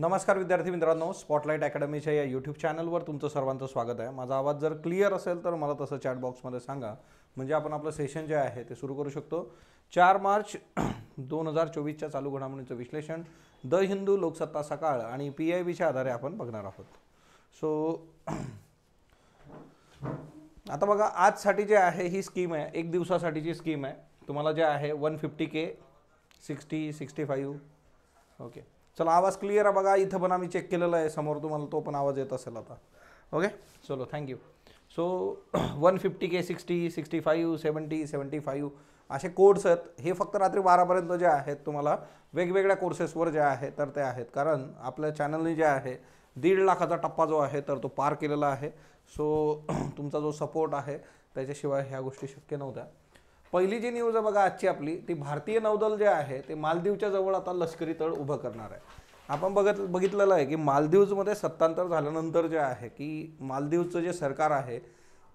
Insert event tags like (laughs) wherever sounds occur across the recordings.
नमस्कार विद्यार्थी मित्रांनो स्पॉटलाईट अकॅडमीच्या या यूट्यूब चॅनलवर तुमचं सर्वांचं स्वागत आहे माझा आवाज जर क्लिअर असेल तर मला तसं चॅट बॉक्समध्ये सांगा म्हणजे आपण आपलं सेशन जे आहे ते सुरू करू शकतो चार मार्च (clears throat) दोन हजार चोवीसच्या चालू घडामोडीचं विश्लेषण द हिंदू लोकसत्ता सकाळ आणि पी आय बीच्या आधारे आपण बघणार आहोत सो (clears throat) आता बघा आजसाठी जे आहे ही स्कीम आहे एक दिवसासाठीची स्कीम आहे तुम्हाला जे आहे one fifty K sixty sixty five okay चला आवाज क्लिअर आहे बघा इथं पण आम्ही चेक केलेला आहे समोर तुम्हाला तो पण आवाज येत असेल आता ओके चलो thank you so one fifty K sixty sixty five seventy seventy five असे कोर्स आहेत हे फक्त रात्री बारापर्यंत जे आहेत तुम्हाला वेगवेगळ्या कोर्सेसवर जे आहे तर ते आहेत कारण आपल्या चॅनलने जे आहे दीड लाखाचा टप्पा जो आहे तर तो पार केलेला आहे सो (clears throat) तुमचा जो सपोर्ट आहे त्याच्याशिवाय ह्या गोष्टी शक्य नव्हत्या पहिली जी न्यूज आहे बघा आजची आपली ती भारतीय नौदल जे आहे ते मालदीवच्या जवळ आता लष्करी तळ उभं करणार आहे आपण बघत बघितलेलं आहे की मालदीवजमध्ये सत्तांतर झाल्यानंतर जे आहे की मालदीवचं जे सरकार आहे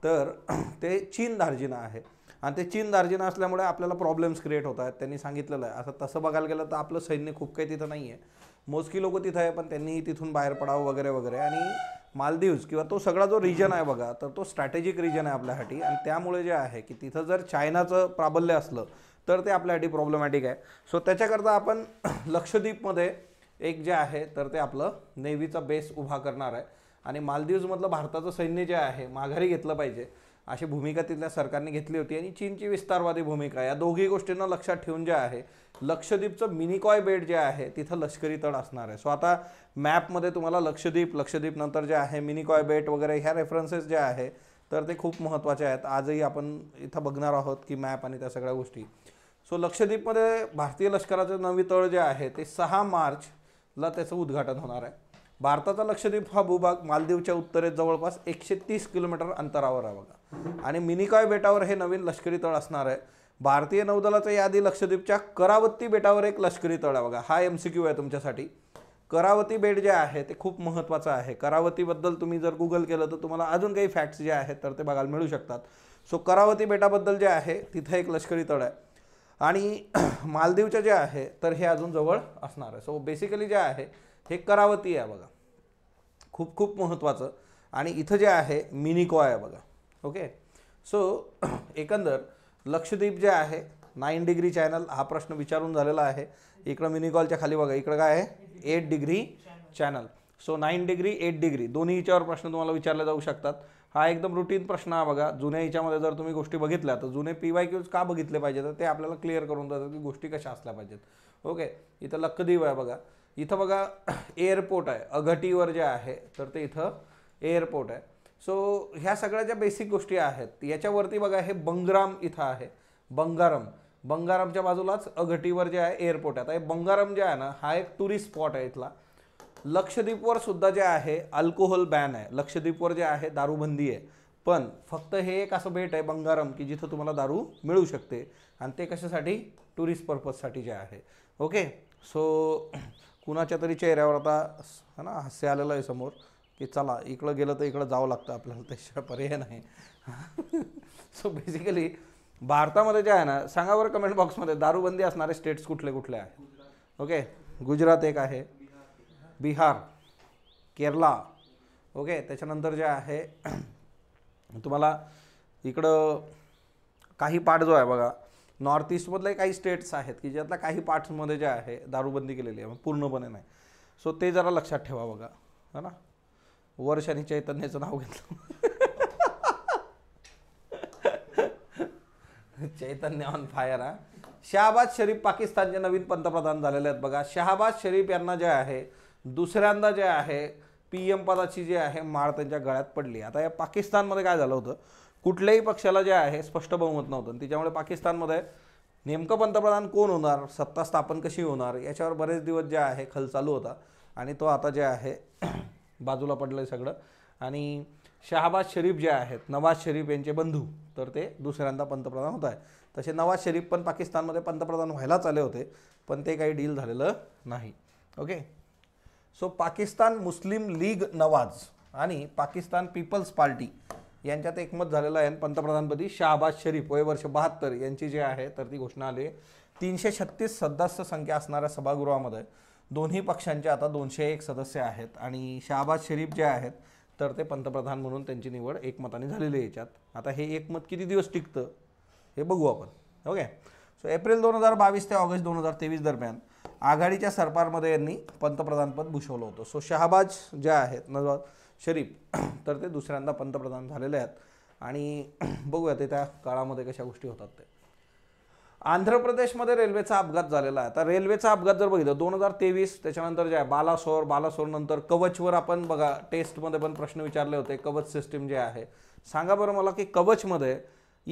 तर (clears throat) ते चीन दार्जिना आहे आणि ते चीन दार्जिना असल्यामुळे आपल्याला प्रॉब्लेम्स क्रिएट होत आहेत त्यांनी सांगितलेलं आहे असं तसं बघायला गेलं तर आपलं सैन्य खूप काही तिथं नाही आहे मोजकी लोकं तिथं आहे पण त्यांनी तिथून बाहेर पडावं वगैरे वगैरे आणि मालदीव्ज किंवा तो सगळा जो रिजन आहे बघा तर तो स्ट्रॅटेजिक रिजन आहे आपल्यासाठी आणि त्यामुळे जे आहे की तिथं जर चायनाचं प्राबल्य असलं तर ते आपल्यासाठी प्रॉब्लेमॅटिक आहे सो त्याच्याकरता आपण (clears throat) लक्षद्वीपमध्ये एक जे आहे तर ते आपलं नेव्हीचा बेस उभा करणार आहे आणि मालदीवजमधलं भारताचं सैन्य जे आहे माघारी घेतलं पाहिजे अशी भूमिका तिथल्या सरकारने घेतली होती आणि चीनची विस्तारवादी भूमिका या दोघी गोष्टींना लक्षात ठेवून जे आहे लक्षद्वीपचं मिनिकॉय बेट जे आहे तिथं लष्करी तळ असणार आहे सो आता मॅपमध्ये तुम्हाला लक्षद्वीप लक्षद्वीप नंतर जे आहे मिनिकॉय बेट वगैरे ह्या रेफरन्सेस जे आहे तर ते खूप महत्त्वाचे आहेत आजही आपण इथं बघणार आहोत की मॅप आणि त्या सगळ्या गोष्टी सो लक्षद्वीपमध्ये भारतीय लष्कराचं नवी तळ जे आहे ते सहा मार्चला त्याचं उद्घाटन होणार आहे भारताचा लक्षद्वीप हा भूभाग मालदीवच्या उत्तरेत जवळपास एकशे तीस किलोमीटर अंतरावर आहे बघा आणि मिनिकॉय बेटावर हे नवीन लष्करी तळ असणार आहे भारतीय नौदलाच्या यादी लक्षद्वीपच्या करावती बेटावर एक लष्करी तळ आहे बघा हा एम सी क्यू आहे तुमच्यासाठी करावती बेट जे आहे ते खूप महत्त्वाचं आहे करावतीबद्दल तुम्ही जर गुगल केलं तर तुम्हाला अजून काही फॅक्ट्स जे आहेत तर ते बघायला मिळू शकतात सो करावती बेटाबद्दल जे आहे तिथं एक लष्करी तळ आहे आणि (clears throat) मालदीवच्या जे आहे तर हे अजून जवळ असणार आहे सो बेसिकली जे आहे हे करावती आहे बघा खूप खूप महत्त्वाचं आणि इथं जे आहे मिनिको आहे बघा ओके सो (clears throat) एकंदर लक्षद्वीप जे आहे नाईन डिग्री चॅनल हा प्रश्न विचारून झालेला आहे इकडं मिनिकॉलच्या खाली बघा इकडं काय आहे eight degree channel so nine degree eight degree दोन्ही हिच्यावर प्रश्न तुम्हाला विचारले जाऊ शकतात हा एकदम रुटीन प्रश्न हा बघा जुन्या हिच्यामध्ये जर तुम्ही गोष्टी बघितल्या तर जुने पी वाय क्यूज का बघितले पाहिजे तर ते आपल्याला क्लिअर करून जातात की गोष्टी कशा असल्या पाहिजेत ओके इथं लक्षद्वीप आहे बघा इथं बघा एअरपोर्ट (clears throat) आहे अघटीवर जे आहे तर ते इथं एअरपोर्ट आहे सो ह्या सगळ्या ज्या बेसिक गोष्टी आहेत याच्यावरती बघा हे बंगराम इथं आहे बंगारम बंगारमच्या बाजूलाच अघटीवर जे आहे एअरपोर्ट आहे आता हे बंगारम जे आहे ना हा एक टुरिस्ट स्पॉट आहे इथला लक्षद्वीपवर सुद्धा जे आहे अल्कोहोल बॅन आहे लक्षद्वीपवर जे आहे दारूबंदी आहे पण फक्त हे एक असं बेट आहे बंगारम की जिथं तुम्हाला दारू मिळू शकते आणि ते कशासाठी टुरिस्ट पर्पजसाठी जे आहे ओके सो (clears throat) कुणाच्या तरी चेहऱ्यावर आता है ना हास्य आलेलं आहे समोर की चला इकडं गेलं तर इकडं जावं लागतं आपल्याला त्याच्या पर्याय नाही सो (laughs) बेसिकली भारतामध्ये जे आहे ना सांगा बरं कमेंट बॉक्समध्ये दारूबंदी असणारे स्टेट्स कुठले कुठले आहे ओके गुजरात एक आहे बिहार केरला ओके त्याच्यानंतर जे आहे (clears throat) तुम्हाला इकडं काही पार्ट जो आहे बघा नॉर्थ ईस्टमधले काही स्टेट्स आहेत की ज्यातल्या काही पार्ट्समध्ये जे आहे दारूबंदी केलेली आहे पूर्णपणे नाही सो ते जरा लक्षात ठेवा बघा है ना वर्ष आणि चैतन्याचं नाव घेतलं चैतन्य ऑन फायर हा शहाबाद शरीफ पाकिस्तानचे नवीन पंतप्रधान झालेले आहेत बघा शहाबाज शरीफ यांना जे आहे दुसऱ्यांदा जे आहे पी एम पदाची जी आहे माळ त्यांच्या गळ्यात पडली आता या पाकिस्तानमध्ये काय झालं होतं कुठल्याही पक्षाला जे आहे स्पष्ट बहुमत नव्हतं त्याच्यामुळे पाकिस्तानमध्ये नेमकं पंतप्रधान कोण होणार सत्ता स्थापन कशी होणार याच्यावर बरेच दिवस जे आहे खल चालू होता आणि तो आता जे आहे बाजूला पडलं आहे सगळं आणि शहाबाज शरीफ जे आहेत नवाज शरीफ यांचे बंधू तर ते दुसऱ्यांदा पंतप्रधान होत आहे तसे नवाज शरीफ पण पाकिस्तानमध्ये पंतप्रधान व्हायलाच आले होते पण ते काही डील झालेलं नाही ओके सो पाकिस्तान मुस्लिम लीग नवाज आणि पाकिस्तान पीपल्स पार्टी यांच्यात एकमत झालेलं आहे पंतप्रधानपदी शहाबाज शरीफ वय वर्ष बहात्तर यांची जी आहे तर ती घोषणा आली तीनशे छत्तीस सदस्य संख्या असणाऱ्या सभागृहामध्ये दोन्ही पक्षांचे आता दोनशे एक सदस्य आहेत आणि शहाबाज शरीफ जे आहेत तर ते पंतप्रधान म्हणून त्यांची निवड एकमताने झालेली आहे याच्यात आता हे एकमत किती दिवस टिकतं हे बघू आपण ओके सो एप्रिल दोन हजार बावीस ते ऑगस्ट दोन हजार तेवीस दरम्यान आघाडीच्या सरकारमध्ये यांनी पंतप्रधानपद भूषवलं होतं सो शहाबाज जे आहेत नवाज शरीफ तर ते दुसऱ्यांदा पंतप्रधान झालेले आहेत आणि बघूया ते त्या काळामध्ये कशा गोष्टी होतात ते आंध्र प्रदेशमध्ये रेल्वेचा अपघात झालेला आहे आता रेल्वेचा अपघात जर बघितलं दोन हजार तेवीस त्याच्यानंतर जे आहे बालासोर बालासोर बालासोरनंतर कवचवर आपण बघा टेस्टमध्ये पण प्रश्न विचारले होते कवच सिस्टीम जे आहे सांगा बरं मला की कवचमध्ये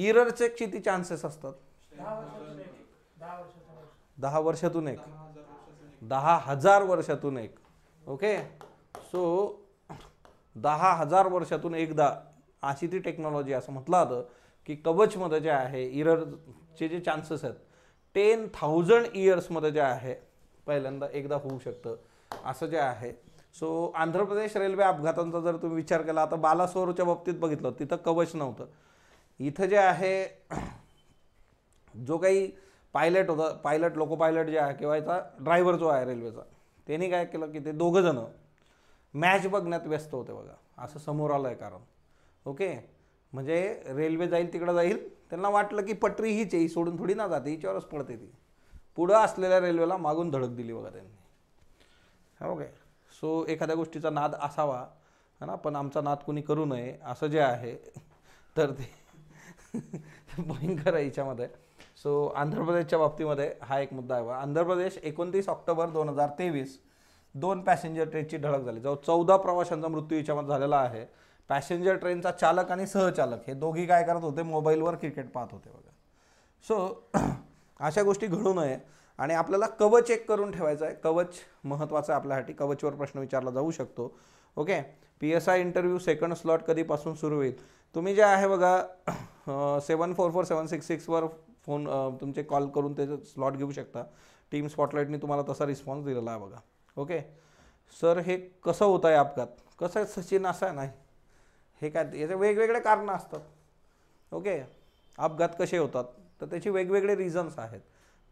इररचे किती चान्सेस असतात दहा वर्षातून एक दहा हजार वर्षातून एक ओके सो दहा हजार वर्षातून एकदा अशी ती टेक्नॉलॉजी असं म्हटलं होतं की कवचमध्ये जे आहे इररचे जे चान्सेस आहेत टेन थाउजंड इयर्समध्ये जे आहे पहिल्यांदा एकदा होऊ शकतं असं जे आहे सो आंध्र प्रदेश रेल्वे अपघातांचा जर तुम्ही विचार केला आता बालासोरच्या बाबतीत बघितलं तिथं कवच नव्हतं इथं जे आहे जो काही पायलट होता पायलट लोको पायलट जे आहे किंवा याचा ड्रायव्हर जो आहे रेल्वेचा त्यांनी काय केलं की ते दोघंजणं मॅच बघण्यात व्यस्त होते बघा असं समोर आलं आहे कारण ओके म्हणजे रेल्वे जाईल तिकडं जाईल त्यांना वाटलं की पटरी हीच आहे सोडून थोडी ना जाते हिच्यावरच पडते ती पुढं असलेल्या रेल्वेला मागून धडक दिली बघा त्यांनी ओके हो सो एखाद्या गोष्टीचा नाद असावा है ना पण आमचा नाद कोणी करू नये असं जे आहे तर ते भयंकर याच्यामध्ये सो आंध्र प्रदेशच्या बाबतीमध्ये हा एक मुद्दा आहे आंध्र प्रदेश एकोणतीस ऑक्टोबर दोन हजार तेवीस दोन पॅसेंजर ट्रेनची धडक झाली जवळ चौदा प्रवाशांचा मृत्यू याच्यामध्ये झालेला आहे पॅसेंजर ट्रेनचा चालक आणि सहचालक हे दोघी काय करत होते मोबाईलवर क्रिकेट पाहत होते बघा सो (clears throat) अशा गोष्टी घडू नये आणि आपल्याला कवच एक करून ठेवायचं आहे कवच महत्त्वाचं आहे आपल्यासाठी कवचवर प्रश्न विचारला जाऊ शकतो okay P S I interview second slot कधीपासून सुरू होईल तुम्ही जे आहे बघा seven four four seven six सिक्सवर फोन तुमचे कॉल करून त्याचं स्लॉट घेऊ शकता टीम स्पॉटलाईटनी तुम्हाला तसा रिस्पॉन्स दिलेला आहे बघा ओके सर हे कसं होतं आहे अपघात कसं सचिन असं आहे नाही ठीक आहे याचे वेगवेगळे कारणं असतात ओके अपघात कसे होतात तर त्याचे वेगवेगळे रिझन्स आहेत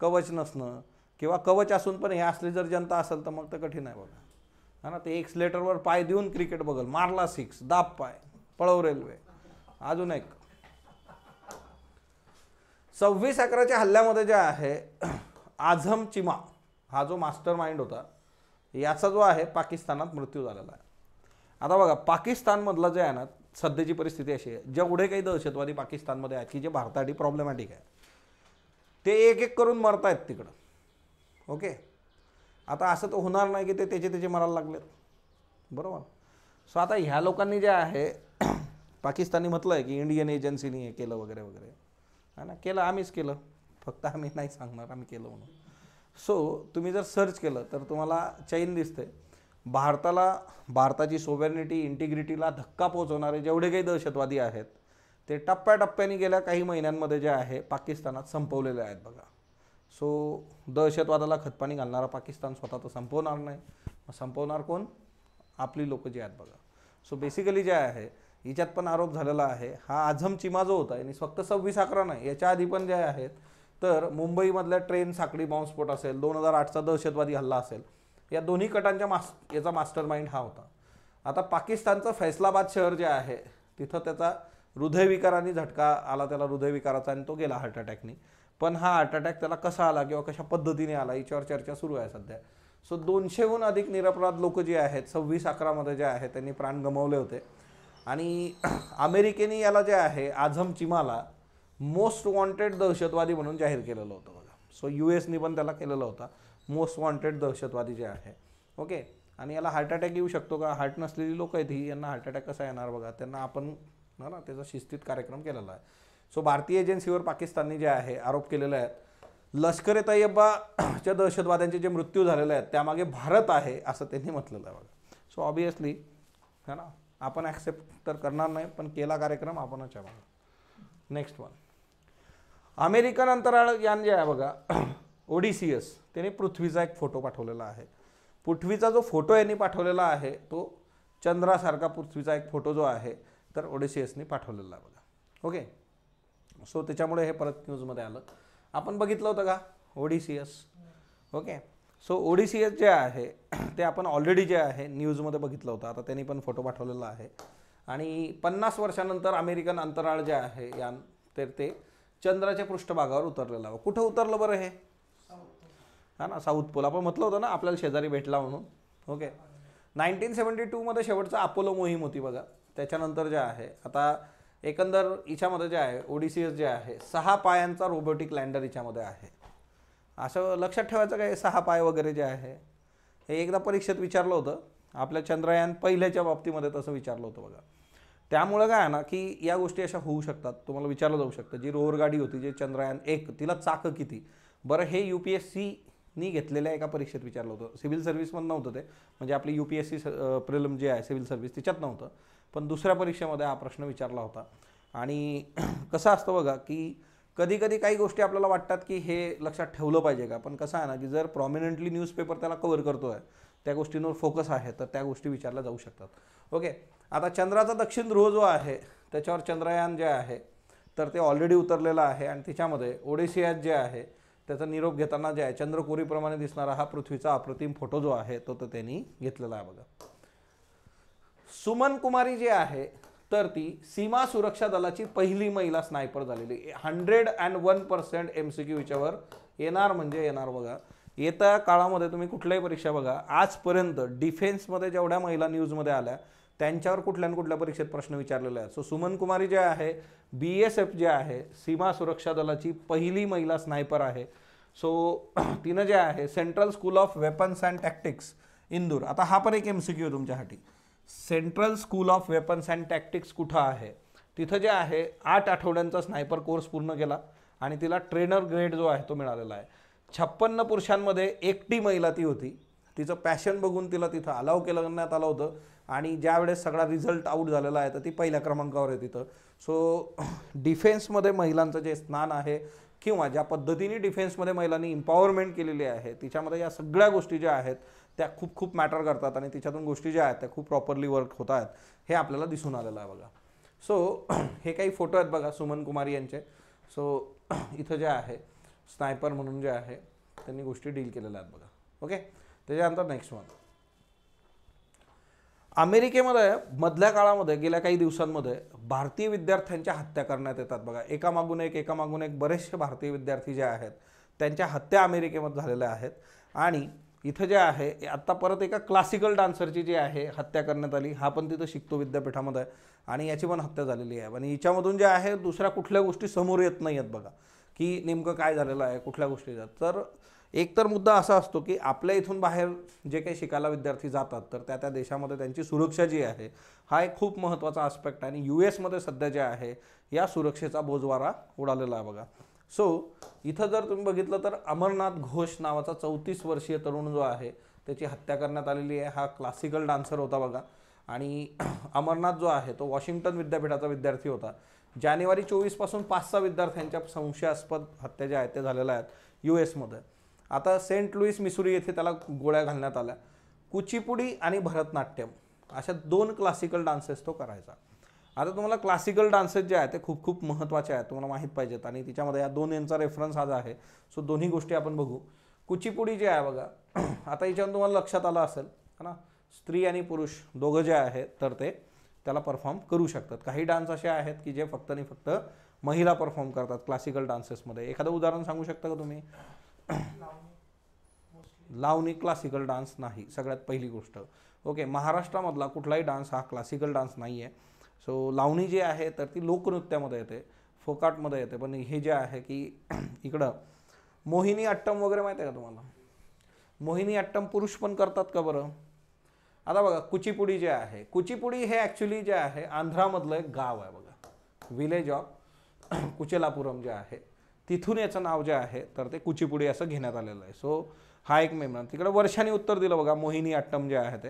कवच नसणं किंवा कवच असून पण हे असली जर जनता असेल तर मग तर कठीण आहे बघा हा ना ते स्लेटरवर पाय देऊन क्रिकेट बघल मारला सिक्स दाब पाय पळव रेल्वे अजून एक सव्वीस अकराच्या हल्ल्यामध्ये जे आहे (clears throat) आझम चिमा हा जो मास्टर माइंड होता याचा जो आहे पाकिस्तानात मृत्यू झालेला आहे आता बघा पाकिस्तानमधला जे आहे ना सध्याची परिस्थिती अशी आहे जेवढे काही दहशतवादी पाकिस्तानमध्ये आहेत की जे भारतासाठी प्रॉब्लेमॅटिक आहे ते एक एक करून मरत आहेत तिकडं ओके आता असं तर होणार नाही की ते त्याचे त्याचे मरायला लागलेत बरोबर सो आता ह्या लोकांनी जे आहे (clears throat) पाकिस्तानी म्हटलं आहे की इंडियन एजन्सीनी हे केलं वगैरे वगैरे है ना केलं आम्हीच केलं फक्त आम्ही नाही सांगणार आम्ही केलं म्हणून सो तुम्ही जर सर्च केलं तर तुम्हाला चैन दिसते भारताला भारताची सोवेर्निटी इंटिग्रिटीला धक्का पोहोचवणारे जेवढे काही दहशतवादी आहेत ते टप्प्याटप्प्याने गेल्या काही महिन्यांमध्ये जे आहे पाकिस्तानात संपवलेले आहेत बघा सो दहशतवादाला खतपाणी घालणारा पाकिस्तान स्वतः तर संपवणार नाही मग संपवणार कोण आपली लोकं जे आहेत बघा सो बेसिकली जे आहे हिच्यात पण आरोप झालेला आहे हा आझम चिमा जो होता आणि फक्त सव्वीस अकरा नाही याच्या आधी पण जे आहेत तर मुंबईमधल्या ट्रेन साखळी बॉम्बस्फोट असेल दोन हजार आठचा दहशतवादी हल्ला असेल या दोन्ही कटांच्या मास याचा मास्टर माइंड हा होता आता पाकिस्तानचं फैसलाबाद शहर जे आहे तिथं त्याचा हृदयविकाराने झटका आला त्याला हृदयविकाराचा आणि तो गेला हार्ट अटॅकने पण हा हार्ट अटॅक त्याला कसा आला किंवा कशा पद्धतीने आला याच्यावर चर्चा सुरू आहे सध्या सो दोनशेहून अधिक निरपराध लोक जे आहेत सव्वीस अकरामध्ये जे आहेत त्यांनी प्राण गमावले होते आणि (clears throat) अमेरिकेने याला जे आहे आझम चिमाला मोस्ट वॉन्टेड दहशतवादी म्हणून जाहीर केलेलं होतं बघा सो यू एसनी पण त्याला केलेला होता मोस्ट वॉन्टेड दहशतवादी जे आहे ओके आणि याला हार्ट अटॅक येऊ शकतो का हार्ट नसलेली लोक आहेत ही यांना हार्ट अटॅक कसा येणार बघा त्यांना आपण ना ना त्याचा शिस्तीत कार्यक्रम केलेला आहे सो भारतीय एजन्सीवर पाकिस्तानने जे आहे आरोप केलेले आहेत लष्कर ए तय्यबाच्या दहशतवाद्यांचे जे मृत्यू झालेले आहेत त्यामागे भारत आहे असं त्यांनी म्हटलेलं आहे बघा सो ऑबियसली है ना आपण ॲक्सेप्ट तर करणार नाही पण केला कार्यक्रम आपणच आहे बघा नेक्स्ट वन अमेरिकन अंतराळ यान जे आहे बघा (clears throat) ओडीसीएस त्याने पृथ्वीचा एक फोटो पाठवलेला आहे पृथ्वीचा जो फोटो यांनी पाठवलेला आहे तो चंद्रासारखा पृथ्वीचा एक फोटो जो आहे तर ने पाठवलेला बघा ओके सो त्याच्यामुळे हे परत न्यूजमध्ये आलं आपण बघितलं होतं का ओडिसियस ओके सो ओडिसियस जे आहे (clears throat) ते आपण ऑलरेडी जे आहे न्यूजमध्ये बघितलं होतं आता त्यांनी पण फोटो पाठवलेला आहे आणि पन्नास वर्षानंतर अमेरिकन अंतराळ जे आहे यान तर ते चंद्राच्या पृष्ठभागावर उतरलेलं कुठं उतरलं बरं हे हा ना साऊथ पोल आपण म्हटलं होतं ना आपल्याला शेजारी भेटला म्हणून ओके नाईन्टीन सेवन्टी टूमध्ये शेवटचा अपोलो मोहीम होती बघा त्याच्यानंतर जे आहे आता एकंदर हिच्यामध्ये जे आहे ओडिसीएस जे आहे सहा पायांचा रोबोटिक लँडर हिच्यामध्ये आहे असं लक्षात ठेवायचं काय सहा पाय वगैरे जे आहे हे एकदा परीक्षेत विचारलं होतं आपल्या चंद्रयान पहिल्याच्या बाबतीमध्ये तसं विचारलं होतं बघा त्यामुळं काय आहे ना की या गोष्टी अशा होऊ शकतात तुम्हाला विचारलं जाऊ शकतं जी रोवर गाडी होती जी चंद्रयान एक तिला चाकं किती बरं हे यू पी एस सी मी घेतलेल्या एका परीक्षेत विचारलं होतं सिव्हिल सर्व्हिसमध्ये नव्हतं ते म्हणजे आपली U P S C prelim जे आहे सिव्हिल सर्व्हिस तिच्यात नव्हतं पण दुसऱ्या परीक्षेमध्ये हा प्रश्न विचारला होता आणि (clears throat) कसं असतं बघा की कधी कधी काही गोष्टी आपल्याला वाटतात की हे लक्षात ठेवलं पाहिजे का पण कसं आहे ना की जर प्रॉमिनंटली न्यूजपेपर त्याला कवर करतो आहे त्या गोष्टींवर फोकस आहे तर त्या गोष्टी विचारल्या जाऊ शकतात ओके आता चंद्राचा दक्षिण ध्रुव जो आहे त्याच्यावर चंद्रयान जे आहे तर ते ऑलरेडी उतरलेलं आहे आणि तिच्यामध्ये ओडिशियात जे आहे त्याचा निरोप घेताना जे आहे चंद्रकोरीप्रमाणे दिसणारा हा पृथ्वीचा अप्रतिम फोटो जो आहे तो तर त्यांनी घेतलेला आहे बघा सुमन कुमारी जी आहे तर ती सीमा सुरक्षा दलाची पहिली महिला स्नायपर झालेली hundred and one percent M C Q याच्यावर येणार म्हणजे येणार बघा येत्या काळामध्ये तुम्ही कुठल्याही परीक्षा बघा आजपर्यंत डिफेन्समध्ये जेवढ्या महिला न्यूजमध्ये आल्या त्यांच्यावर कुठल्या ना कुठल्या परीक्षेत प्रश्न विचारलेले आहेत सो सुमन कुमारी जे आहे बी एस एफ जे आहे सीमा सुरक्षा दलाची पहिली महिला स्नायपर आहे सो (clears throat) तिनं जे आहे central school of weapons and tactics Indore आता हा पण एक एम सी क्यू तुमच्यासाठी central school of weapons and tactics कुठं आहे तिथं जे आहे आठ आठवड्यांचा स्नायपर कोर्स पूर्ण केला आणि तिला ट्रेनर ग्रेड जो आहे तो मिळालेला आहे छप्पन्न पुरुषांमध्ये एकटी महिला ती होती तिचं पॅशन बघून तिला तिथं अलाव केलं करण्यात आलं होतं आणि ज्या वेळेस सगळा रिझल्ट आऊट झालेला आहे तर ती पहिल्या क्रमांकावर आहे तिथं सो डिफेन्समध्ये (clears throat) महिलांचं जे स्नान आहे किंवा ज्या पद्धतीने डिफेन्समध्ये महिलांनी इम्पॉवरमेंट केलेली आहे तिच्यामध्ये या सगळ्या गोष्टी ज्या आहेत त्या खूप खूप मॅटर करतात आणि तिच्यातून गोष्टी ज्या आहेत त्या खूप प्रॉपरली वर्क होत आहेत हे आपल्याला दिसून आलेलं आहे बघा सो (clears throat) हे काही फोटो आहेत बघा सुमन कुमारी यांचे सो (clears throat) इथं जे आहे स्नायपर म्हणून जे आहे त्यांनी गोष्टी डील केलेल्या आहेत बघा ओके त्याच्यानंतर नेक्स्ट वन अमेरिकेमध्ये मधल्या काळामध्ये गेल्या काही दिवसांमध्ये भारतीय विद्यार्थ्यांच्या हत्या करण्यात येतात बघा एका मागून एक एकामागून एक बरेचसे भारतीय विद्यार्थी जे आहेत त्यांच्या हत्या अमेरिकेमध्ये झालेल्या आहेत आणि इथं जे आहे आत्ता परत एका क्लासिकल डान्सरची जी आहे हत्या करण्यात आली हा पण तिथं शिकतो विद्यापीठामध्ये आणि याची पण हत्या झालेली आहे आणि याच्यामधून जे आहे दुसऱ्या कुठल्या गोष्टी समोर येत नाही आहेत बघा की नेमकं काय झालेलं आहे कुठल्या गोष्टीचं तर एकतर मुद्दा असा असतो की आपल्या इथून बाहेर जे काही शिकायला विद्यार्थी जातात तर त्या त्या देशामध्ये त्यांची सुरक्षा जी आहे हा एक खूप महत्त्वाचा आस्पेक्ट आणि यू एसमध्ये सध्या जे आहे या सुरक्षेचा बोजवारा उडालेला आहे बघा सो इथं जर तुम्ही बघितलं तर अमरनाथ घोष नावाचा चौतीस वर्षीय तरुण जो आहे त्याची हत्या करण्यात आलेली आहे हा क्लासिकल डान्सर होता बघा आणि (clears throat) अमरनाथ जो आहे तो वॉशिंग्टन विद्यापीठाचा विद्यार्थी होता जानेवारी चोवीसपासून पाच सहा विद्यार्थ्यांच्या संशयास्पद हत्या ज्या आहेत त्या झालेल्या आहेत यू एसमध्ये आता सेंट लुईस मिसुरी येथे त्याला गोळ्या घालण्यात आल्या कुचीपुडी आणि भरतनाट्यम अशा दोन क्लासिकल डान्सेस तो करायचा आता तुम्हाला क्लासिकल डान्सेस जे आहेत ते खूप खूप महत्त्वाचे आहेत तुम्हाला माहीत पाहिजेत आणि तिच्यामध्ये या दोन यांचा रेफरन्स आज आहे सो दोन्ही गोष्टी आपण बघू कुचीपुडी जे आहे बघा (clears throat) आता याच्यावर तुम्हाला लक्षात आलं असेल है ना स्त्री आणि पुरुष दोघं जे आहेत तर ते त्याला परफॉर्म करू शकतात काही डान्स असे आहेत की जे फक्त आणि फक्त महिला परफॉर्म करतात क्लासिकल डान्सेसमध्ये एखादं उदाहरण सांगू शकता का तुम्ही (clears throat) लावणी क्लासिकल डान्स नाही सगळ्यात पहिली गोष्ट ओके महाराष्ट्रामधला कुठलाही डान्स हा क्लासिकल डान्स नाही आहे सो लावणी जी आहे तर ती लोकनृत्यामध्ये येते फोकाटमध्ये येते पण हे जे आहे की (clears throat) इकडं मोहिनी अट्टम वगैरे माहिती आहे का तुम्हाला मोहिनी अट्टम पुरुष पण करतात का बरं आता बघा कुचीपुडी जे आहे कुचीपुडी हे ॲक्च्युली जे आहे आंध्रामधलं एक गाव आहे बघा विलेज ऑफ (clears throat) कुचेलापुरम जे आहे तिथून याचं नाव जे आहे तर ते कुचीपुडी असं घेण्यात आलेलं आहे सो हा एक मेमना तिकडे वर्षाने उत्तर दिलं बघा मोहिनी अट्टम जे आहे ते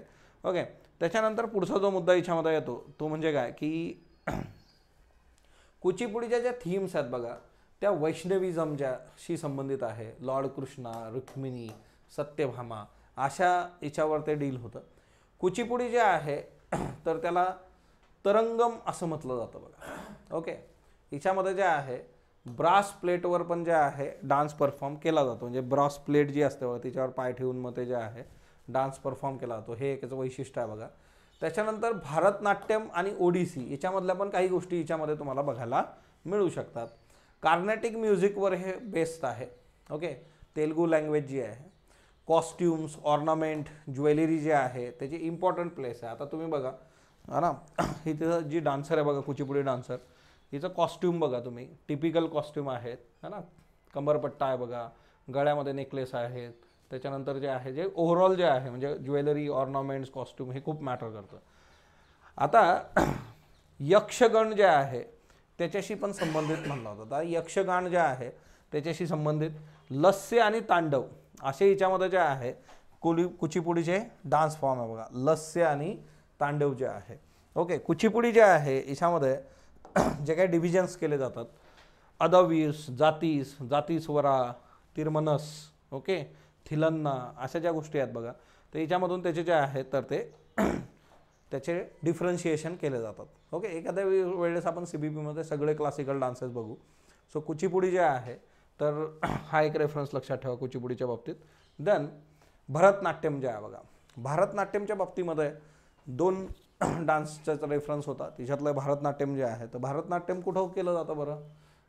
ओके त्याच्यानंतर पुढचा जो मुद्दा याच्यामध्ये येतो तो म्हणजे काय की (clears throat) कुचीपुडीच्या ज्या थीम्स आहेत बघा त्या वैष्णवीजम ज्याशी संबंधित आहे लॉर्ड कृष्णा रुक्मिणी सत्यभामा अशा याच्यावर ते डील होतं कुचीपुडी जे आहे तर त्याला तरंगम असं म्हटलं जातं बघा ओके याच्यामध्ये जे आहे ब्रास प्लेटवर पण जे आहे डान्स परफॉर्म केला जातो म्हणजे ब्रास प्लेट जी असते बघा तिच्यावर पाय ठेवून मग ते जे आहे डान्स परफॉर्म केला जातो हे एकच वैशिष्ट्य आहे बघा त्याच्यानंतर भरतनाट्यम आणि ओडिसी याच्यामधल्या पण काही गोष्टी याच्यामध्ये तुम्हाला बघायला मिळू शकतात कार्नेटिक म्युझिकवर हे बेस्ट आहे ओके तेलगू लँग्वेज जी आहे कॉस्ट्युम्स ऑर्नामेंट ज्वेलरी जे आहे त्याची इम्पॉर्टंट प्लेस आहे आता तुम्ही बघा हा ना (coughs) ही तिथं जी डान्सर आहे बघा कुचीपुडी डान्सर हिचं कॉस्ट्यूम बघा तुम्ही टिपिकल कॉस्ट्यूम आहेत है ना कंबरपट्टा आहे बघा गळ्यामध्ये नेकलेस आहेत त्याच्यानंतर जे आहे जे ओव्हरऑल जे आहे म्हणजे ज्वेलरी ऑर्नामेंट्स कॉस्ट्यूम हे खूप मॅटर करतं आता (clears throat) यक्षगण जे आहे त्याच्याशी पण संबंधित म्हणलं होतं आता यक्षगण जे आहे त्याच्याशी संबंधित लस्य आणि तांडव असे हिच्यामध्ये जे आहे कुली कुचीपुडीचे डान्स फॉर्म आहे बघा लस्य आणि तांडव जे आहे ओके कुचीपुडी जे आहे हिच्यामध्ये (clears throat) जे काही डिव्हिजन्स केले जातात अदवीस जातीस जातीस्वरा तिरमनस ओके थिलन्ना अशा ज्या गोष्टी आहेत बघा तर याच्यामधून त्याचे जे आहेत तर ते (clears throat) त्याचे डिफरन्शिएशन केले जातात ओके एखाद्या वेळेस आपण सी बी पीमध्ये सगळे क्लासिकल डान्सेस बघू सो कुचीपुडी जे आहे तर (clears throat) हा एक रेफरन्स लक्षात ठेवा कुचीपुडीच्या बाबतीत देन भरतनाट्यम जे आहे बघा भरतनाट्यमच्या बाबतीमध्ये दोन (clears throat) डान्सचाच रेफरन्स होता तिच्यातलं भारतनाट्यम जे आहे तर भारतनाट्यम कुठं केलं जातं बरं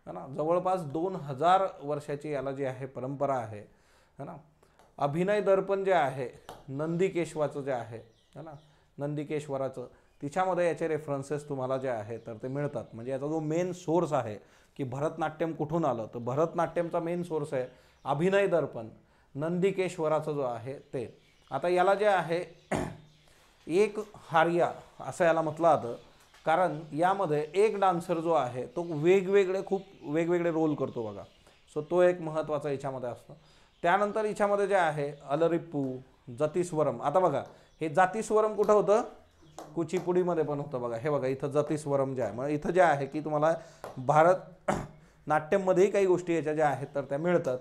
है ना जवळपास दोन हजार वर्षाची याला जी आहे परंपरा आहे है ना अभिनय दर्पण जे आहे नंदिकेश्वाचं जे आहे है ना नंदिकेश्वराचं तिच्यामध्ये याचे रेफरन्सेस तुम्हाला जे आहे तर ते मिळतात म्हणजे याचा जो मेन सोर्स आहे की भरतनाट्यम कुठून आलं तर भरतनाट्यमचा मेन सोर्स आहे अभिनय दर्पण नंदिकेश्वराचं जो आहे ते आता याला जे आहे एक हारिया असं याला म्हटलं जातं कारण यामध्ये एक डान्सर जो आहे तो वेगवेगळे खूप वेगवेगळे रोल करतो बघा सो तो एक महत्त्वाचा याच्यामध्ये असतो त्यानंतर याच्यामध्ये जे आहे अलरिप्पू जतीस्वरम आता बघा हे जातीस्वरम कुठं होतं कुचीपुडीमध्ये पण होतं बघा हे बघा इथं जतीस्वरम जे आहे मग इथं जे आहे की तुम्हाला भारत (coughs) नाट्यममध्येही काही गोष्टी याच्या ज्या आहेत तर त्या मिळतात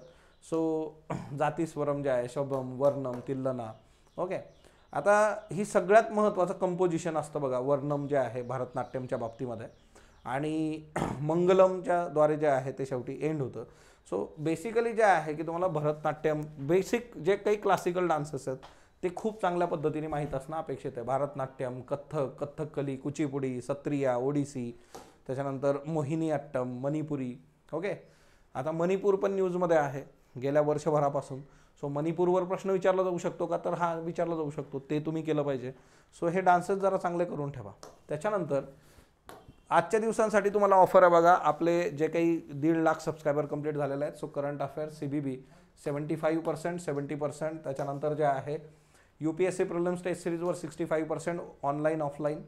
सो (coughs) जातीस्वरम जे आहे शबम वर्णम तिल्लना ओके आता ही सगळ्यात महत्त्वाचं कंपोजिशन असतं बघा वर्णम जे आहे भरतनाट्यमच्या बाबतीमध्ये आणि (clears throat) मंगलमच्याद्वारे जे आहे ते शेवटी एंड होतं सो बेसिकली जे आहे की तुम्हाला भरतनाट्यम बेसिक जे काही क्लासिकल डान्सेस आहेत ते खूप चांगल्या पद्धतीने माहीत असणं अपेक्षित आहे भारतनाट्यम कथ्थक कथ्थकली कुचीपुडी सत्रिया ओडिसी त्याच्यानंतर मोहिनी मणिपुरी ओके आता मणिपूर पण न्यूजमध्ये आहे गेल्या वर्षभरापासून सो मणिपूरवर प्रश्न विचारला जाऊ शकतो का तर हा विचारला जाऊ शकतो ते तुम्ही केलं पाहिजे सो हे डान्सेस जरा चांगले करून ठेवा त्याच्यानंतर आजच्या दिवसांसाठी तुम्हाला ऑफर आहे बघा आपले जे काही दीड लाख सबस्क्रायबर कंप्लीट झालेले आहेत so current affair C B B seventy five percent seventy percent त्याच्यानंतर जे आहे U P S C problems test सिरीजवर sixty five percent online offline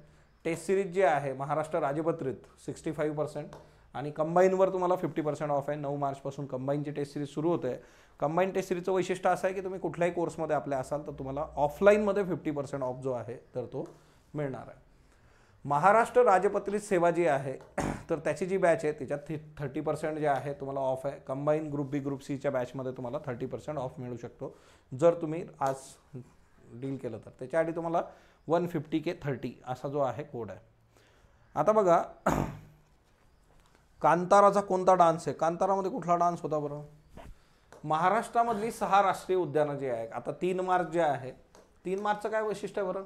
test series जी आहे महाराष्ट्र राजपत्रित सिक्स्टी फाईव्ह पर्सेंट आणि कंबाईनवर तुम्हाला फिफ्टी पर्सेंट ऑफ आहे नऊ मार्चपासून कंबाईनची टेस्ट सिरीज सुरू होते कंबाईन टेस्ट सिरीजचं वैशिष्ट्य असं आहे की तुम्ही कुठल्याही कोर्समध्ये आपल्या असाल तर तुम्हाला ऑफलाईनमध्ये फिफ्टी पर्सेंट ऑफ जो आहे तर तो मिळणार आहे महाराष्ट्र राजपत्रित सेवा जी आहे (clears throat) तर त्याची जी बॅच आहे त्याच्यात थर्टी पर्सेंट जे आहे तुम्हाला ऑफ आहे कंबाईन ग्रुप बी ग्रुप सीच्या बॅचमध्ये तुम्हाला थर्टी पर्सेंट ऑफ मिळू शकतो जर तुम्ही आज डील केलं तर त्याच्या आधी तुम्हाला वन फिफ्टी के थर्टी असा जो आहे कोड आहे आता बघा (clears throat) कांताराचा कोणता डान्स आहे कांतारामध्ये कुठला डान्स होता बरं महाराष्ट्रामधली सहा राष्ट्रीय उद्यानं जी आहेत आता तीन मार्च जे आहे तीन मार्चचं काय वैशिष्ट्य आहे बरं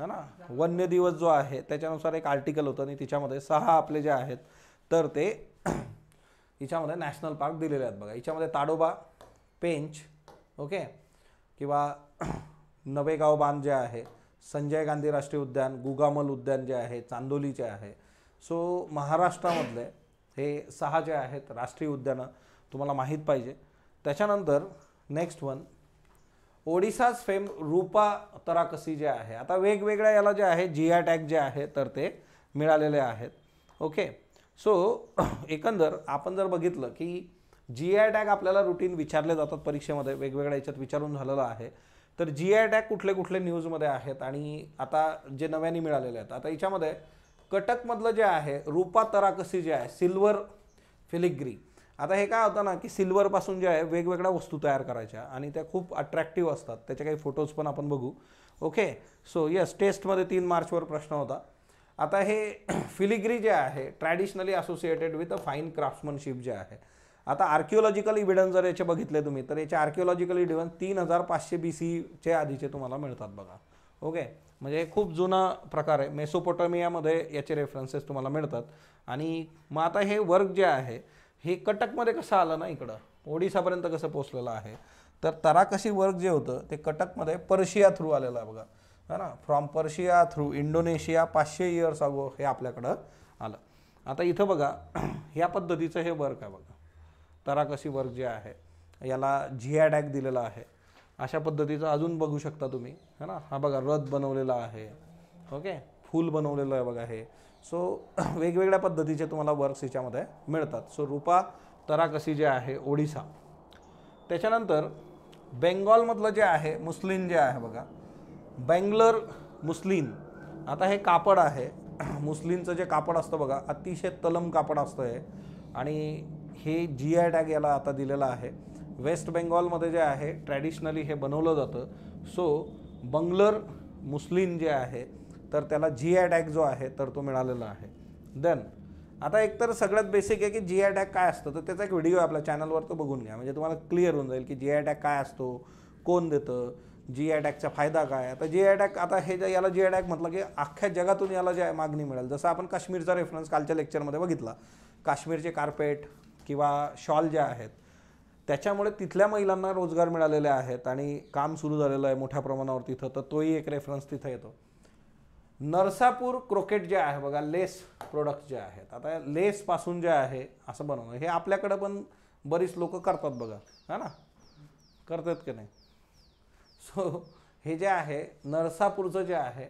है ना वन्य दिवस जो आहे त्याच्यानुसार एक आर्टिकल होतं आणि तिच्यामध्ये सहा आपले जे आहेत तर ते (clears throat) हिच्यामध्ये नॅशनल पार्क दिलेले आहेत बघा हिच्यामध्ये ताडोबा पेंच ओके किंवा (clears throat) नवेगाव बांध जे आहे संजय गांधी राष्ट्रीय उद्यान गुगामल उद्यान जे आहे चांदोलीचे आहे सो महाराष्ट्रामधले हे सहा जे आहेत राष्ट्रीय उद्यानं तुम्हाला माहीत पाहिजे त्याच्यानंतर next one Odisha's fame Rupa Tarakasi जे आहे आता वेगवेगळ्या याला जे आहे जी आय टॅग जे आहे तर ते मिळालेले आहेत ओके सो (clears throat) एकंदर आपण जर बघितलं की जी आय टॅग आपल्याला रुटीन विचारले जातात परीक्षेमध्ये वेगवेगळ्या याच्यात विचारून झालेलं आहे तर जी आय टॅग कुठले कुठले न्यूजमध्ये आहेत आणि आता जे नव्याने मिळालेले आहेत आता याच्यामध्ये कटकमधलं जे आहे रूपा तराकसी जे आहे सिल्वर फिलिग्री आता हे काय होतं ना की सिल्वरपासून जे आहे वेगवेगळ्या वस्तू तयार करायच्या आणि त्या खूप अट्रॅक्टिव्ह असतात त्याचे काही फोटोज पण आपण बघू ओके सो येस टेस्टमध्ये तीन मार्चवर प्रश्न होता आता हे (clears throat) फिलिग्री जे आहे traditionally associated with a fine craftsmanship जे आहे आता आर्किओलॉजिकल इव्हिडन्स जर याचे बघितले तुम्ही तर याचे आर्किओलॉजिकल इव्हिडन्स तीन हजार पाचशे बी सीच्या आधीचे तुम्हाला मिळतात बघा ओके म्हणजे हे खूप जुना प्रकार आहे मेसोपोटोमियामध्ये याचे रेफरन्सेस तुम्हाला मिळतात आणि मग आता हे वर्क जे आहे हे कटकमध्ये कसं आलं ना इकडं ओडिसापर्यंत कसं पोचलेलं आहे तर तराकशी वर्क जे होतं ते कटकमध्ये पर्शिया थ्रू आलेलं आहे बघा है ना फ्रॉम पर्शिया थ्रू इंडोनेशिया पाचशे इयर्स अगो हे आपल्याकडं आलं आता इथं बघा ह्या (clears throat) पद्धतीचं हे वर्क आहे बघा तराकशी वर्क जे आहे याला डॅग दिलेला आहे अशा पद्धतीचा अजून बघू शकता तुम्ही है ना हा बघा रथ बनवलेला आहे ओके फूल बनवलेलं आहे बघा हे सो (clears throat) वेगवेगळ्या पद्धतीचे तुम्हाला वर्क्स याच्यामध्ये मिळतात सो रूपा तराकसी जे आहे ओडिसा त्याच्यानंतर बेंगॉलमधलं जे आहे मुस्लिन जे आहे बघा बेंगलर मुस्लिन आता हे कापड आहे (clears throat) मुस्लिनचं जे कापड असतं बघा अतिशय तलम कापड असतं हे आणि हे जी आय टॅग याला आता दिलेलं आहे वेस्ट बेंगॉलमध्ये जे आहे ट्रॅडिशनली हे बनवलं जातं सो बंगलर मुस्लिम जे आहे तर त्याला जी डॅक जो आहे तर तो मिळालेला आहे देन आता एकतर सगळ्यात बेसिक आहे की जी डॅक काय असतं तर त्याचा एक व्हिडिओ आहे आपल्या चॅनलवर तो बघून घ्या म्हणजे तुम्हाला क्लिअर होऊन जाईल की जी डॅक काय असतो कोण देतं जी डॅकचा फायदा काय आता जी डॅक आता हे जे याला जी डॅक म्हटलं की अख्ख्या जगातून याला जे मागणी मिळेल जसं आपण काश्मीरचा रेफरन्स कालच्या लेक्चरमध्ये बघितला काश्मीरचे कार्पेट किंवा शॉल जे आहेत त्याच्यामुळे तिथल्या महिलांना रोजगार मिळालेले आहेत आणि काम सुरू झालेलं आहे मोठ्या प्रमाणावर तिथं तर तोही एक रेफरन्स तिथं येतो नरसापूर क्रोकेट जे आहे बघा लेस प्रोडक्ट जे आहेत आता लेसपासून जे आहे असं बनवणं हे आपल्याकडं पण बरीच लोक करतात बघा है ना करतात की नाही सो हे जे आहे नरसापूरचं जे आहे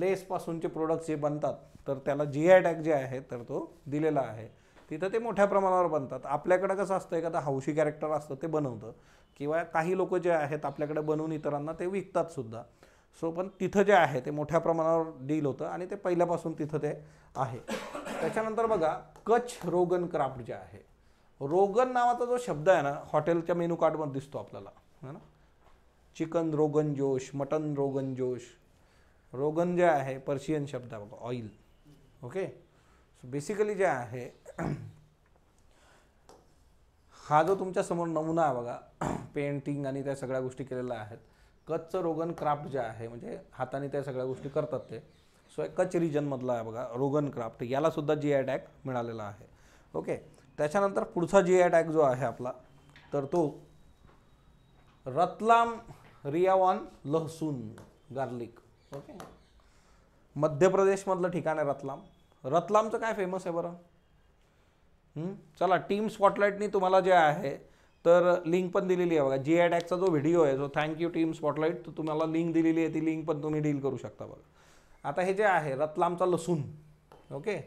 लेसपासूनचे प्रोडक्ट जे बनतात तर त्याला जी आय टॅग जे आहे तर तो दिलेला आहे तिथं ते मोठ्या प्रमाणावर बनतात आपल्याकडं कसं असतं एखादा हौशी कॅरेक्टर असतं ते बनवतं किंवा काही लोक जे आहेत आपल्याकडे बनवून इतरांना ते विकतात सुद्धा सो पण तिथं जे आहे ते मोठ्या प्रमाणावर डील होतं आणि ते पहिल्यापासून तिथं ते आहे त्याच्यानंतर बघा कच्छ रोगन क्राफ्ट जे आहे रोगन नावाचा जो शब्द आहे ना हॉटेलच्या मेनू कार्डमध्ये दिसतो आपल्याला है ना चिकन रोगन जोश मटन रोगन जोश रोगन जे आहे पर्शियन शब्द आहे बघा ऑइल ओके सो बेसिकली जे आहे (clears throat) हा जो तुमच्यासमोर नमुना आहे बघा पेंटिंग (clears throat) आणि त्या सगळ्या गोष्टी केलेल्या आहेत कच्छ रोगन क्राफ्ट जे आहे म्हणजे हाताने त्या सगळ्या गोष्टी करतात ते सो कच्छ रिजनमधला आहे बघा रोगन क्राफ्ट सुद्धा जी आय टॅग मिळालेला आहे ओके त्याच्यानंतर पुढचा जी आय टॅग जो आहे आपला तर तो रतलाम रियावान लहसून गार्लिक ओके मध्य प्रदेशमधलं ठिकाण आहे रतलाम रतलामचं काय फेमस आहे बरं चला टीम स्पॉटलाईटनी तुम्हाला जे आहे तर लिंक पण दिलेली आहे बघा जी ॲटॅकचा जो व्हिडिओ आहे जो यू टीम स्पॉटलाईट तो तुम्हाला लिंक दिलेली आहे ती लिंक पण तुम्ही डील करू शकता बघा आता हे जे आहे रतलामचा लसूण ओके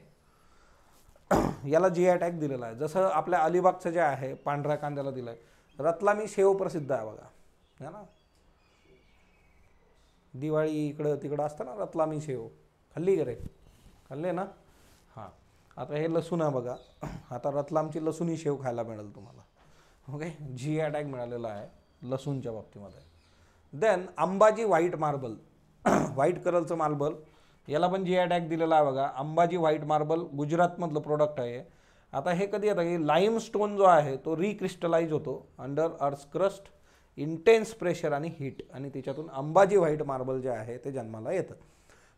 (clears throat) याला जी ॲटॅक दिलेला आहे जसं आपल्या अलिबागचं जे आहे पांढऱ्या कांद्याला दिलं आहे रतलामी शेव प्रसिद्ध आहे बघा है ना दिवाळी इकडं तिकडं असतं ना रतलामी शेव खल्ली करे रे खाल्ले ना हां आता हे लसूण आहे बघा (clears throat) आता रतलामची ही शेव खायला मिळेल तुम्हाला ओके जी अटॅक मिळालेला आहे लसूणच्या बाबतीमध्ये then Ambaji white marble white कलरचं मार्बल याला पण जी अटॅक दिलेला आहे बघा अंबाजी व्हाईट मार्बल गुजरातमधलं प्रोडक्ट आहे आता हे कधी येतं की लाईमस्टोन जो आहे तो रिक्रिस्टलाइज होतो under earth crust intense pressure आणि हीट आणि त्याच्यातून अंबाजी व्हाईट मार्बल जे आहे ते जन्माला येतं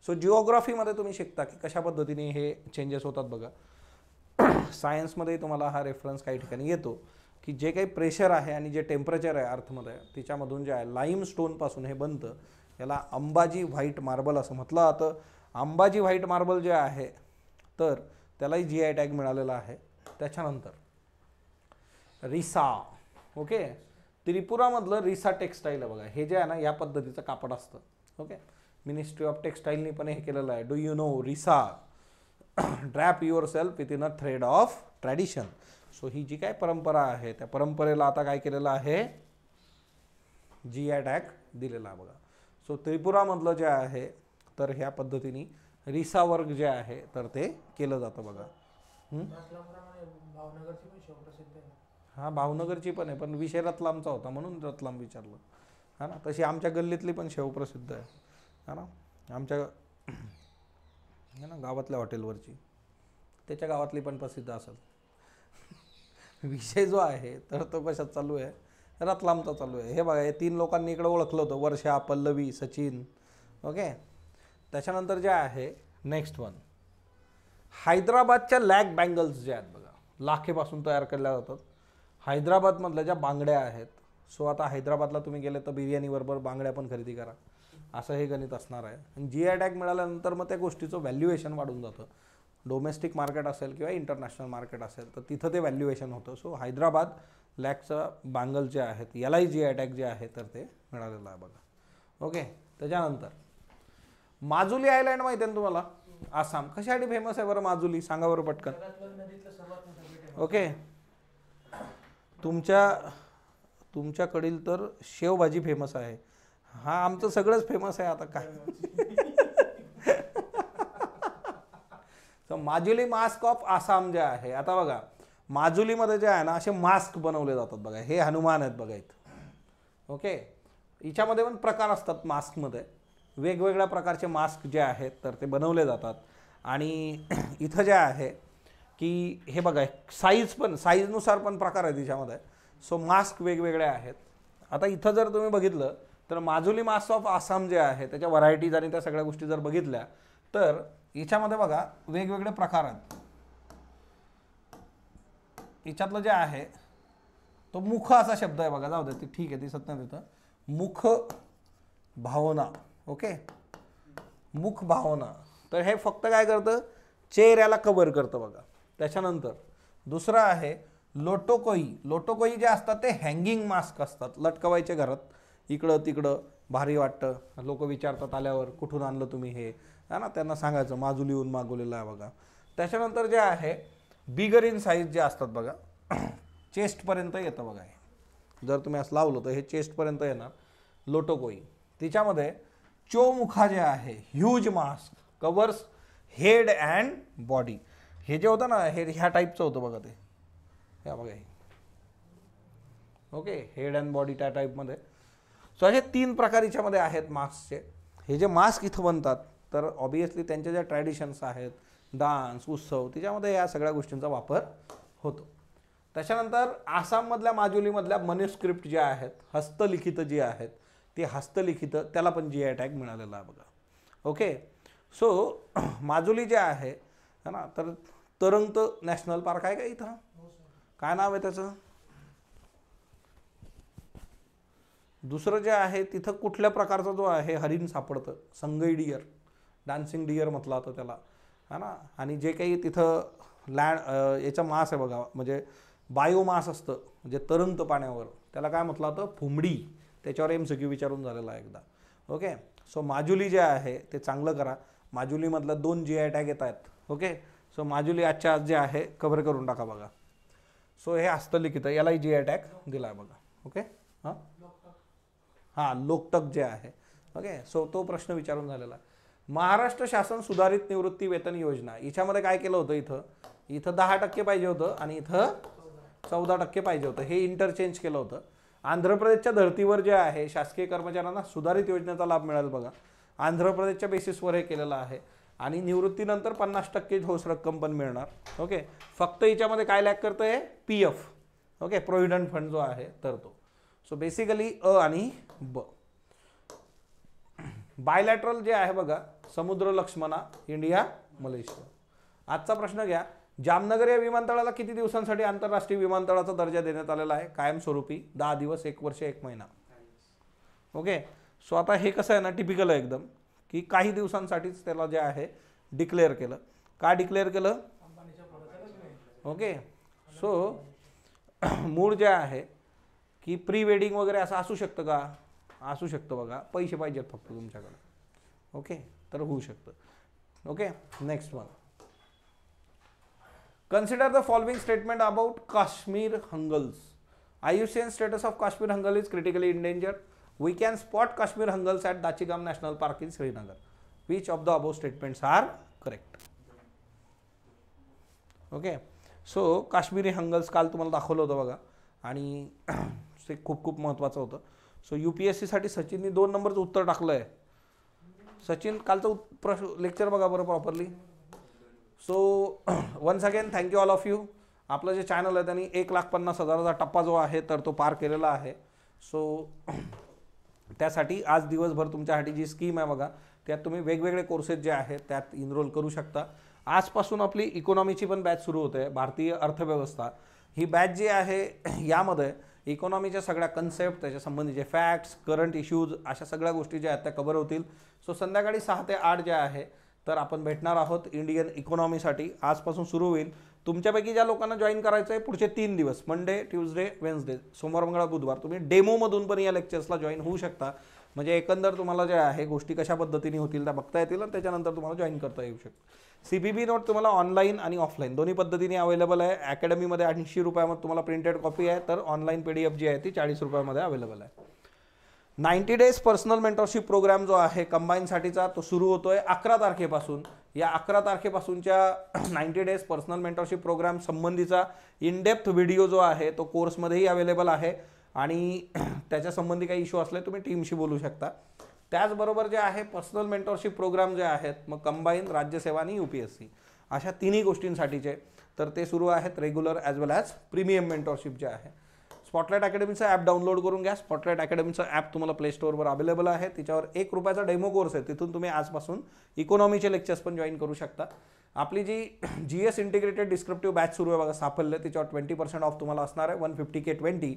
सो जिओग्राफीमध्ये तुम्ही शिकता की कशा पद्धतीने हे चेंजेस होतात बघा सायन्समध्ये (clears throat) तुम्हाला हा रेफरन्स काही ठिकाणी येतो की जे काही प्रेशर आहे आणि जे टेम्परेचर आहे अर्थमध्ये तिच्यामधून जे आहे लाईम स्टोनपासून हे बनतं याला अंबाजी व्हाईट मार्बल असं म्हटलं जातं अंबाजी व्हाईट मार्बल जे आहे तर त्यालाही जी आय टॅग मिळालेला आहे त्याच्यानंतर रिसा ओके त्रिपुरामधलं रिसा टेक्स्टाईल आहे बघा हे जे आहे ना या पद्धतीचं कापड असतं ओके मिनिस्ट्री ऑफ टेक्स्टाईलनी पण हे केलेलं आहे do you know risa drape yourself within a thread of tradition so ही जी काय परंपरा आहे त्या परंपरेला आता काय केलेलं आहे जी आय टॅक दिलेला बघा सो त्रिपुरामधलं जे आहे तर ह्या पद्धतीने रिसा वर्ग जे आहे तर ते केलं जातं बघा हां भावनगरची पण आहे पण विषय रतलामचा होता म्हणून रतलाम विचारलं हा ना तशी आमच्या गल्लीतली पण शेव प्रसिद्ध आहे है ना आमच्या है ना गावातल्या हॉटेलवरची त्याच्या गावातली पण प्रसिद्ध असेल विषय जो आहे तर तो कशात चालू आहे रतलामचा चालू आहे हे बघा हे तीन लोकांनी इकडं ओळखलं होतं वर्षा पल्लवी सचिन ओके त्याच्यानंतर जे आहे नेक्स्ट वन हैदराबादच्या लॅक बँगल्स जे आहेत बघा लाखेपासून तयार केल्या जातात हैदराबादमधल्या ज्या बांगड्या आहेत सो आता हैदराबादला तुम्ही गेले तर बिर्याणीबरोबर बांगड्या पण खरेदी करा असं हे गणित असणार आहे आणि जी आय टॅग मिळाल्यानंतर मग त्या गोष्टीचं व्हॅल्युएशन वाढून जातं डोमेस्टिक मार्केट असेल किंवा इंटरनॅशनल मार्केट असेल तर तिथं ते व्हॅल्युएशन होतं सो हैदराबाद लॅकचं बांगल जे आहेत यालाही जी आय टॅग जे आहे तर ते मिळालेलं आहे बघा ओके त्याच्यानंतर माजुली आयलँड माहिती आहे ना तुम्हाला आसाम कशासाठी फेमस आहे बरं माजुली सांगा बरं पटकन ओके तुमच्या तुमच्याकडील तर शेवभाजी फेमस आहे हा आमचं सगळंच फेमस आहे आता काय तर माजुली मास्क ऑफ आसाम जे आहे आता बघा माजुलीमध्ये जे आहे ना असे मास्क बनवले जातात बघा हे हनुमान आहेत बघा इथं ओके हिच्यामध्ये पण प्रकार असतात मास्कमध्ये वेगवेगळ्या प्रकारचे मास्क जे आहेत तर ते बनवले जातात आणि (clears throat) इथं जे आहे की हे बघा साईज पण साईजनुसार पण प्रकार आहेत तिच्यामध्ये सो मास्क वेगवेगळे आहेत आता इथं जर तुम्ही बघितलं तर माजुली मास ऑफ आसाम जे आहे त्याच्या व्हरायटीज आणि त्या सगळ्या गोष्टी जर बघितल्या तर याच्यामध्ये बघा वेगवेगळे प्रकार आहेत याच्यातलं जे आहे तो मुख असा शब्द आहे बघा जाऊ दे ती ठीक आहे दिसत नाही तिथं मुख भावना ओके मुख भावना तर हे फक्त काय करतं चेहऱ्याला कवर करतं बघा त्याच्यानंतर दुसरं आहे लोटोकोई लोटोकोई जे असतात ते हँगिंग मास्क असतात लटकवायचे घरात इकडं तिकडं भारी वाटतं लोक विचारतात आल्यावर कुठून आणलं तुम्ही हे है ना त्यांना सांगायचं लिहून मागवलेलं आहे बघा त्याच्यानंतर जे आहे बिगर इन साईज जे असतात बघा चेस्टपर्यंत (clears throat) येतं बघा हे जर तुम्ही असं लावलं तर हे चेस्टपर्यंत येणार लोटोकोई तिच्यामध्ये चोमुखा जे आहे huge mask covers head and body हे जे होतं ना हे ह्या टाईपचं होतं बघा ते ह्या बघा हे ओके हेड अँड बॉडी त्या टाईपमध्ये सो असे तीन प्रकार याच्यामध्ये आहेत मास्कचे हे जे मास्क इथं बनतात तर ऑबियसली त्यांच्या ज्या ट्रॅडिशन्स आहेत डान्स उत्सव त्याच्यामध्ये या सगळ्या गोष्टींचा वापर होतो त्याच्यानंतर आसाममधल्या माजुलीमधल्या मनुस्क्रिप्ट ज्या आहेत हस्तलिखितं जी आहेत ती हस्तलिखितं त्याला पण जी आय टॅग मिळालेला आहे बघा ओके सो (clears throat) माजुली जे आहे ना तर तरंगत नॅशनल पार्क आहे का इथं काय नाव आहे त्याचं दुसरं जे आहे तिथं कुठल्या प्रकारचा जो आहे हरिण सापडतं संगई डिअर डान्सिंग डियर म्हटलं होतं त्याला है ना आणि जे काही तिथं लँड याचा मास आहे बघा म्हणजे बायोमास असतं म्हणजे तरंत पाण्यावर त्याला काय म्हटलं होतं फुमडी त्याच्यावर एम सगळी विचारून झालेला आहे एकदा ओके सो माजुली जे आहे ते चांगलं करा माजुलीमधल्या दोन जी आय टॅग येत आहेत ओके सो माजुली आजच्या आज जे आहे कव्हर करून टाका बघा सो हे असतं लिखितं यालाही जी आय टॅग दिला आहे बघा ओके हां हां लोकटक जे आहे ओके सो तो प्रश्न विचारून झालेला महाराष्ट्र शासन सुधारित निवृत्ती वेतन योजना याच्यामध्ये काय केलं होतं इथं इथं दहा टक्के पाहिजे होतं आणि इथं चौदा टक्के पाहिजे होतं हे इंटरचेंज केलं होतं आंध्र प्रदेशच्या धर्तीवर जे आहे शासकीय कर्मचाऱ्यांना सुधारित योजनेचा लाभ मिळेल बघा आंध्र प्रदेशच्या बेसिसवर हे केलेलं आहे आणि निवृत्तीनंतर पन्नास टक्के ठोस रक्कम पण मिळणार ओके फक्त याच्यामध्ये काय लॅक करतं आहे P F okay provident fund जो आहे तर तो सो बेसिकली अ आणि ब बायलॅटरल जे आहे बघा समुद्र लक्ष्मणा इंडिया मलेशिया आजचा प्रश्न घ्या जामनगर या विमानतळाला किती दिवसांसाठी आंतरराष्ट्रीय विमानतळाचा दर्जा देण्यात आलेला आहे कायमस्वरूपी दहा दिवस एक वर्ष एक महिना ओके सो आता हे कसं आहे ना टिपिकल आहे एकदम की काही दिवसांसाठीच त्याला जे आहे डिक्लेअर केलं का डिक्लेअर केलं ओके सो (clears throat) मूळ जे आहे की प्री वेडिंग वगैरे असं असू शकतं का असू शकतं बघा पैसे पाहिजेत फक्त तुमच्याकडं ओके तर होऊ शकतं okay next one consider the following statement about Kashmir hanguls आयुष्यन status of Kashmir hangul is critically in danger we can spot Kashmir hanguls at Dachigam national park in Srinagar which of the above statements are correct okay so Kashmiri hanguls काल तुम्हाला दाखवलं होतं बघा आणि (clears throat) ते खूप खूप महत्त्वाचं होतं सो यू पी एस सीसाठी सचिननी दोन नंबरचं उत्तर टाकलं आहे सचिन कालचं प्रश्न लेक्चर बघा बरं properly so once again thank you all of you आपलं जे चॅनल आहे त्यांनी एक लाख पन्नास हजाराचा टप्पा जो आहे तर तो पार केलेला आहे सो (clears throat) त्यासाठी आज दिवसभर तुमच्यासाठी जी स्कीम आहे बघा त्यात तुम्ही वेगवेगळे कोर्सेस जे आहेत त्यात इनरोल करू शकता आजपासून आपली इकॉनॉमीची पण बॅच सुरू होते भारतीय अर्थव्यवस्था ही बॅच जी आहे (clears throat) यामध्ये इकॉनॉमीच्या सगळ्या कन्सेप्ट त्याच्या संबंधीचे फॅक्ट्स करंट इश्यूज अशा सगळ्या गोष्टी ज्या आहेत त्या कवर होतील सो संध्याकाळी सहा ते आठ ज्या आहे तर आपण भेटणार आहोत इंडियन इकॉनॉमीसाठी आजपासून सुरू होईल तुमच्यापैकी ज्या लोकांना जॉईन करायचं आहे पुढचे तीन दिवस मंडे ट्यूजडे वेन्सडे सोमवार मंगळा बुधवार तुम्ही डेमोमधून पण या लेक्चर्सला जॉईन होऊ शकता म्हणजे एकंदर तुम्हाला ज्या आहे गोष्टी कशा पद्धतीने होतील त्या बघता येतील आणि त्याच्यानंतर तुम्हाला जॉईन करता येऊ शकतं सीबीबी नोट तुम्हाला ऑनलाईन आणि ऑफलाईन दोन्ही पद्धतीने अवेलेबल आहे अकॅडमीमध्ये ऐंशी रुपयामध्ये तुम्हाला प्रिंटेड कॉपी आहे तर ऑनलाईन पी डी एफ जी आहे ती चाळीस रुपयामध्ये अवेलेबल आहे ninety days personal mentorship programme जो आहे कंबाईनसाठीचा तो सुरू होतो आहे अकरा तारखेपासून या अकरा तारखेपासूनच्या ninety days personal mentorship programme संबंधीचा इनडेप्थ व्हिडिओ जो आहे तो कोर्समध्येही अवेलेबल आहे आणि (clears throat) त्याच्या संबंधी काही इश्यू असले तुम्ही टीमशी बोलू शकता त्याचबरोबर जे आहे पर्सनल मेंटॉरशिप प्रोग्राम जे आहेत मग कंबाईन राज्यसेवा आणि यू पी एस सी अशा तिन्ही गोष्टींसाठीचे तर ते सुरू आहेत regular as well as premium mentorship जे आहे स्पॉटलाईट अकॅडमीचं ॲप डाउनलोड करून घ्या स्पॉटलाईट अकॅडमीचं ॲप तुम्हाला प्ले स्टोअरवर अवेलेबल आहे त्याच्यावर एक रुपयाचा डेमो कोर्स आहे तिथून तुम्ही आजपासून इकॉनॉमीचे लेक्चर्स पण जॉईन करू शकता आपली जी G S integrated descriptive batch सुरू आहे बघा साफल्य त्याच्यावर ट्वेंटी पर्सेंट ऑफ तुम्हाला असणार आहे वन फिफ्टी के ट्वेंटी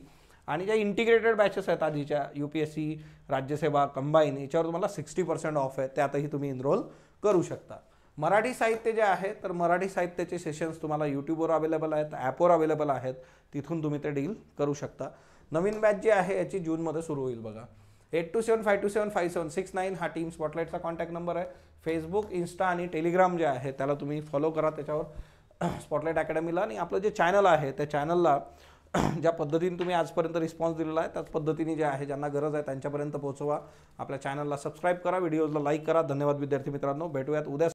आणि ज्या इंटिग्रेटेड बॅचेस आहेत आधीच्या यू पी एस सी राज्यसेवा कंबाईन याच्यावर तुम्हाला सिक्स्टी पर्सेंट ऑफ आहे त्यातही तुम्ही इनरोल करू शकता मराठी साहित्य जे आहे तर मराठी साहित्याचे सेशन्स तुम्हाला यूट्यूबवर अवेलेबल आहेत ॲपवर अवेलेबल आहेत तिथून तुम्ही ते डील करू शकता नवीन बॅच जी आहे याची जूनमध्ये सुरू होईल बघा eight two seven five two seven five seven six nine हा टीम स्पॉटलाईटचा कॉन्टॅक्ट नंबर आहे फेसबुक इंस्टा आणि टेलिग्राम जे आहे त्याला तुम्ही फॉलो करा त्याच्यावर स्पॉटलाईट (clears throat) अकॅडमीला आणि आपलं जे चॅनल आहे त्या चॅनलला (clears throat) ज्या पद्धतीने तुम्ही आजपर्यंत रिस्पॉन्स दिलेला आहे त्याच पद्धतीने जे आहे ज्यांना गरज आहे त्यांच्यापर्यंत पोहोचवा आपल्या चॅनलला सबस्क्राईब करा व्हिडिओजला लाईक करा धन्यवाद विद्यार्थी मित्रांनो भेटूयात उद्या